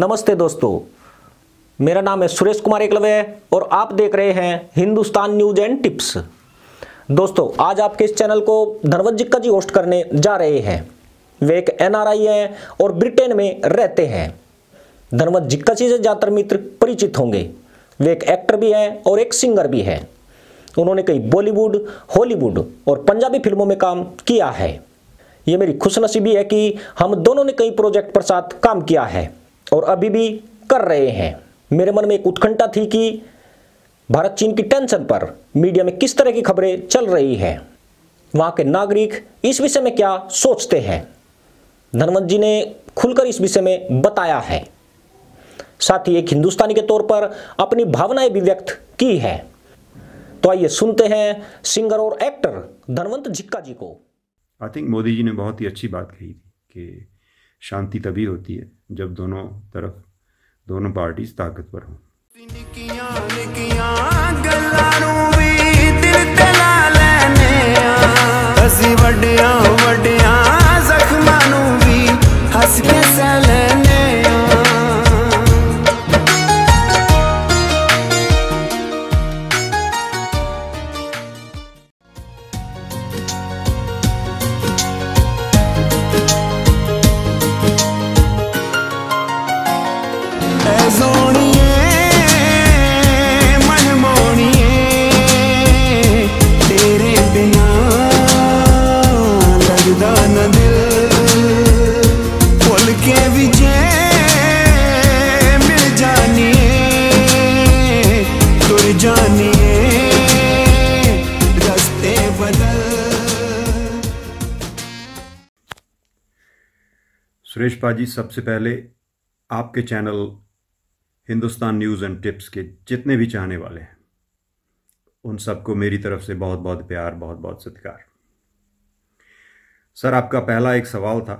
नमस्ते दोस्तों मेरा नाम है सुरेश कुमार एकलवे और आप देख रहे हैं हिंदुस्तान न्यूज एंड टिप्स दोस्तों आज आपके इस चैनल को धनवत जिक्का जी होस्ट करने जा रहे हैं वे एक एनआरआई हैं और ब्रिटेन में रहते हैं धनवत जिक्का जी से ज़्यादातर मित्र परिचित होंगे वे एक एक्टर भी हैं और एक सिंगर भी हैं उन्होंने कई बॉलीवुड हॉलीवुड और पंजाबी फिल्मों में काम किया है ये मेरी खुशनसीबी है कि हम दोनों ने कई प्रोजेक्ट पर साथ काम किया है और अभी भी कर रहे हैं मेरे मन में एक उत्कंठा थी कि भारत चीन की टेंशन पर मीडिया में किस तरह की खबरें चल रही हैं वहां के नागरिक इस विषय में क्या सोचते हैं धनवंत जी ने खुलकर इस विषय में बताया है साथ ही एक हिंदुस्तानी के तौर पर अपनी भावनाएं भी व्यक्त की है तो आइए सुनते हैं सिंगर और एक्टर धनवंत झिक्का जी को आई थिंक मोदी जी ने बहुत ही अच्छी बात कही थी कि शांति तभी होती है जब दोनों तरफ दोनों पार्टीज ताकतवर हों नरेश पाजी सबसे पहले आपके channel Hindustan news and tips के जितने भी चाहने वाले हैं उन सबको मेरी तरफ से बहुत बहुत प्यार बहुत बहुत सत्कार सर आपका पहला एक सवाल था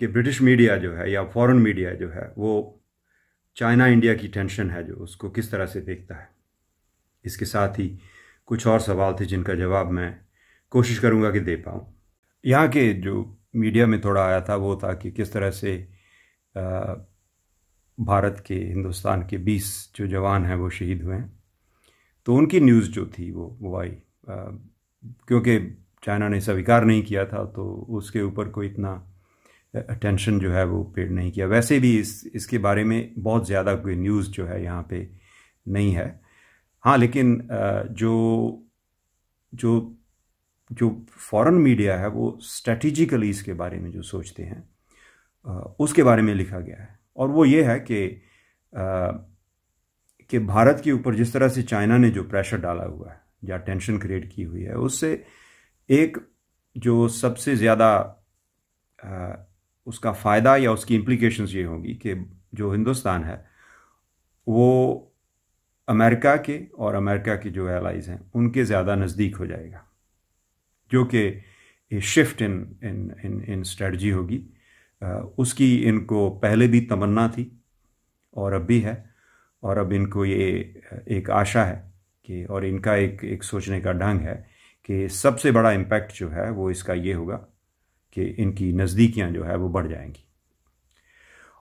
कि ब्रिटिश मीडिया जो है या फॉरेन मीडिया जो है वो चाइना इंडिया की टेंशन है जो उसको किस तरह से देखता है इसके साथ ही कुछ और सवाल थे जिनका जवाब मैं कोशिश करूँगा कि दे पाऊँ यहाँ के जो मीडिया में थोड़ा आया था वो था कि किस तरह से भारत के हिंदुस्तान के बीस जो जवान हैं वो शहीद हुए हैं तो उनकी न्यूज़ जो थी वो वो आई क्योंकि चाइना ने स्वीकार नहीं किया था तो उसके ऊपर कोई इतना अटेंशन जो है वो पेड नहीं किया वैसे भी इस इसके बारे में बहुत ज़्यादा कोई न्यूज़ जो है यहाँ पे नहीं है हाँ लेकिन जो जो जो फॉरेन मीडिया है वो स्ट्रेटिजिकली इसके बारे में जो सोचते हैं उसके बारे में लिखा गया है और वो ये है कि कि भारत के ऊपर जिस तरह से चाइना ने जो प्रेशर डाला हुआ है या टेंशन क्रिएट की हुई है उससे एक जो सबसे ज़्यादा उसका फ़ायदा या उसकी इम्प्लीकेशन ये होगी कि जो हिंदुस्तान है वो अमेरिका के और अमेरिका के जो एलाइज हैं उनके ज़्यादा नज़दीक हो जाएगा जो कि shift in in in in strategy होगी उसकी इनको पहले भी तमन्ना थी और अब भी है और अब इनको ये एक आशा है कि और इनका एक एक सोचने का ढंग है कि सबसे बड़ा इम्पैक्ट जो है वो इसका ये होगा कि इनकी नज़दीकियाँ जो है वो बढ़ जाएंगी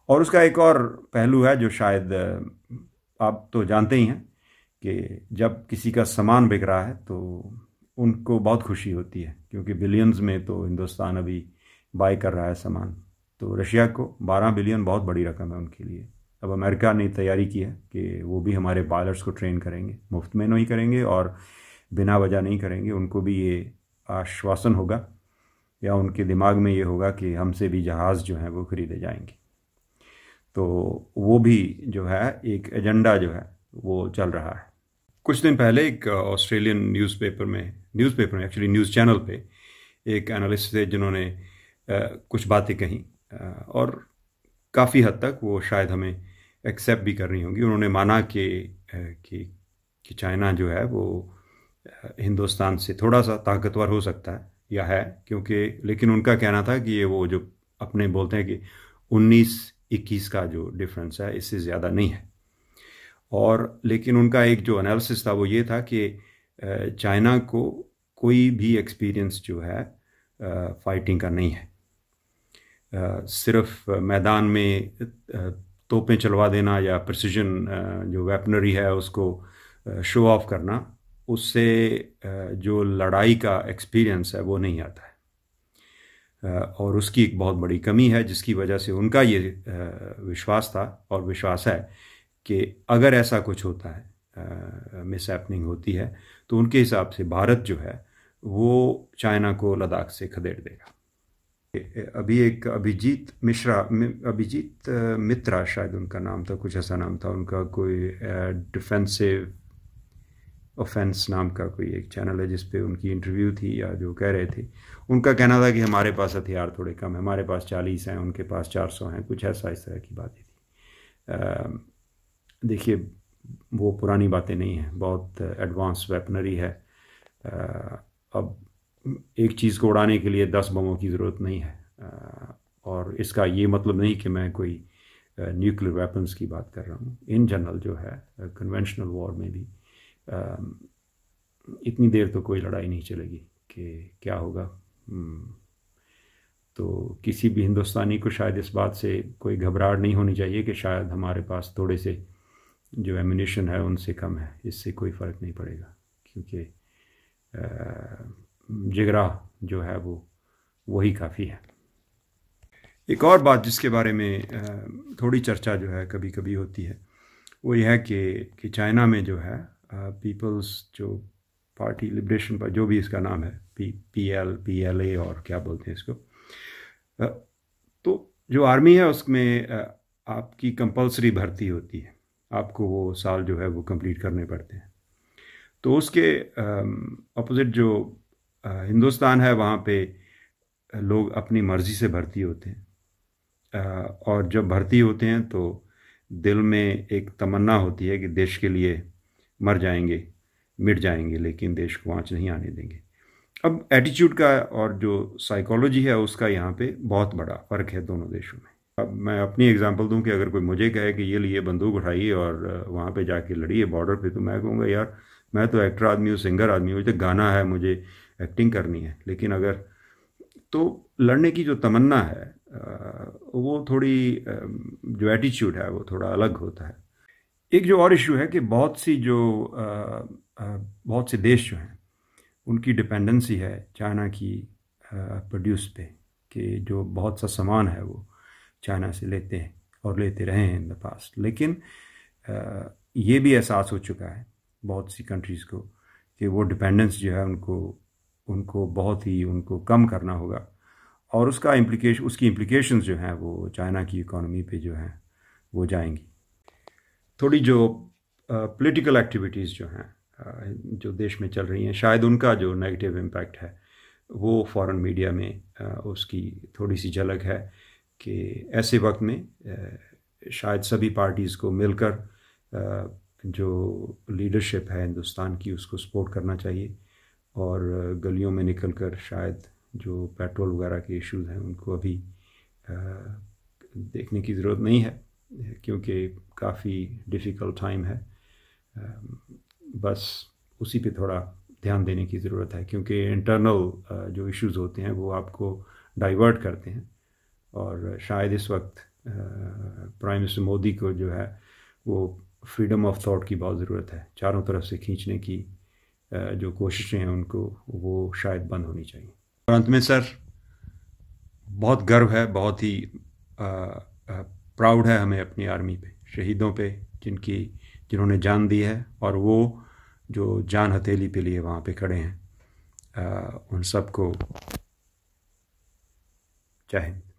और उसका एक और पहलू है जो शायद आप तो जानते ही हैं कि जब किसी का सामान बिक रहा है तो उनको बहुत खुशी होती है क्योंकि बिलियंस में तो हिंदुस्तान अभी बाय कर रहा है सामान तो रशिया को 12 बिलियन बहुत बड़ी रकम है उनके लिए अब अमेरिका ने तैयारी की है कि वो भी हमारे पायलट्स को ट्रेन करेंगे मुफ्त में नहीं करेंगे और बिना वजह नहीं करेंगे उनको भी ये आश्वासन होगा या उनके दिमाग में ये होगा कि हमसे भी जहाज़ जो हैं वो खरीदे जाएंगे तो वो भी जो है एक एजेंडा जो है वो चल रहा है कुछ दिन पहले एक ऑस्ट्रेलियन न्यूज़पेपर में न्यूज़पेपर में एक्चुअली न्यूज़ चैनल पे एक एनालिस्ट थे जिन्होंने कुछ बातें कहीं और काफ़ी हद तक वो शायद हमें एक्सेप्ट भी करनी होगी उन्होंने माना कि कि कि चाइना जो है वो हिंदुस्तान से थोड़ा सा ताकतवर हो सकता है या है क्योंकि लेकिन उनका कहना था कि ये वो जो अपने बोलते हैं कि 19 21 का जो डिफरेंस है इससे ज़्यादा नहीं है और लेकिन उनका एक जो एनालिसिस था वो ये था कि चाइना को कोई भी एक्सपीरियंस जो है फाइटिंग का नहीं है सिर्फ मैदान में तोपें चलवा देना या प्रसिजन जो वेपनरी है उसको शो ऑफ करना उससे जो लड़ाई का एक्सपीरियंस है वो नहीं आता है और उसकी एक बहुत बड़ी कमी है जिसकी वजह से उनका ये विश्वास था और विश्वास है कि अगर ऐसा कुछ होता है मिस हैपनिंग होती है तो उनके हिसाब से भारत जो है वो चाइना को लद्दाख से खदेड़ देगा अभी एक अभिजीत मिश्रा अभिजीत मित्रा शायद उनका नाम था कुछ ऐसा नाम था उनका कोई डिफेंसिव ऑफेंस नाम का कोई एक चैनल है जिस पे उनकी इंटरव्यू थी या जो कह रहे थे उनका कहना था कि हमारे पास हथियार थोड़े कम है हमारे पास चालीस हैं उनके पास चार सौ हैं कुछ ऐसा इस तरह की बातें थी देखिए वो पुरानी बातें नहीं हैं बहुत एडवांस वेपनरी है अब एक चीज़ को उड़ाने के लिए दस बमों की ज़रूरत नहीं है और इसका ये मतलब नहीं कि मैं कोई न्यूक्लियर वेपन्स की बात कर रहा हूँ इन जनरल जो है कन्वेंशनल वॉर में भी इतनी देर तो कोई लड़ाई नहीं चलेगी कि क्या होगा हम्म, तो किसी भी हिंदुस्तानी को शायद इस बात से कोई घबराहट नहीं होनी चाहिए कि शायद हमारे पास थोड़े से जो एमिनेशन है उनसे कम है इससे कोई फ़र्क नहीं पड़ेगा क्योंकि जिगरा जो है वो वही काफ़ी है एक और बात जिसके बारे में थोड़ी चर्चा जो है कभी कभी होती है वो यह है कि कि चाइना में जो है पीपल्स जो पार्टी लिबरेशन पर जो भी इसका नाम है P P L P L A और क्या बोलते हैं इसको तो जो आर्मी है उसमें आपकी कंपलसरी भर्ती होती है आपको वो साल जो है वो कंप्लीट करने पड़ते हैं तो उसके अपोज़िट जो हिंदुस्तान है वहाँ पे लोग अपनी मर्ज़ी से भर्ती होते हैं और जब भर्ती होते हैं तो दिल में एक तमन्ना होती है कि देश के लिए मर जाएंगे मिट जाएंगे लेकिन देश को आँच नहीं आने देंगे अब एटीट्यूड का और जो साइकोलॉजी है उसका यहाँ पे बहुत बड़ा फ़र्क है दोनों देशों में अब मैं अपनी एग्जांपल दूं कि अगर कोई मुझे कहे कि ये लिए बंदूक उठाइए और वहाँ पे जाके लड़िए बॉर्डर पे तो मैं कहूँगा यार मैं तो एक्टर आदमी हूँ सिंगर आदमी हूँ मुझे गाना है मुझे एक्टिंग करनी है लेकिन अगर तो लड़ने की जो तमन्ना है वो थोड़ी जो एटीट्यूड है वो थोड़ा अलग होता है एक जो और इशू है कि बहुत सी जो बहुत से देश जो हैं उनकी डिपेंडेंसी है चाइना की प्रोड्यूस पे कि जो बहुत सा सामान है वो चाइना से लेते हैं और लेते रहे हैं इन द पास्ट लेकिन ये भी एहसास हो चुका है बहुत सी कंट्रीज़ को कि वो डिपेंडेंस जो है उनको उनको बहुत ही उनको कम करना होगा और उसका इम्प्लीकेशन उसकी इम्प्लीकेशन जो हैं वो चाइना की इकोनॉमी पे जो हैं वो जाएंगी थोड़ी जो पॉलिटिकल uh, एक्टिविटीज़ जो हैं uh, जो देश में चल रही हैं शायद उनका जो नेगेटिव इम्पैक्ट है वो फॉरेन मीडिया में uh, उसकी थोड़ी सी झलक है कि ऐसे वक्त में शायद सभी पार्टीज़ को मिलकर जो लीडरशिप है हिंदुस्तान की उसको सपोर्ट करना चाहिए और गलियों में निकल कर शायद जो पेट्रोल वगैरह के इश्यूज हैं उनको अभी देखने की ज़रूरत नहीं है क्योंकि काफ़ी डिफ़िकल्ट टाइम है बस उसी पे थोड़ा ध्यान देने की ज़रूरत है क्योंकि इंटरनल जो इश्यूज होते हैं वो आपको डाइवर्ट करते हैं और शायद इस वक्त प्राइम मिनिस्टर मोदी को जो है वो फ्रीडम ऑफ थॉट की बहुत ज़रूरत है चारों तरफ से खींचने की जो कोशिशें हैं उनको वो शायद बंद होनी चाहिए और अंत में सर बहुत गर्व है बहुत ही प्राउड है हमें अपनी आर्मी पे शहीदों पे जिनकी जिन्होंने जान दी है और वो जो जान हथेली पे लिए वहाँ पे खड़े हैं आ, उन सबको जय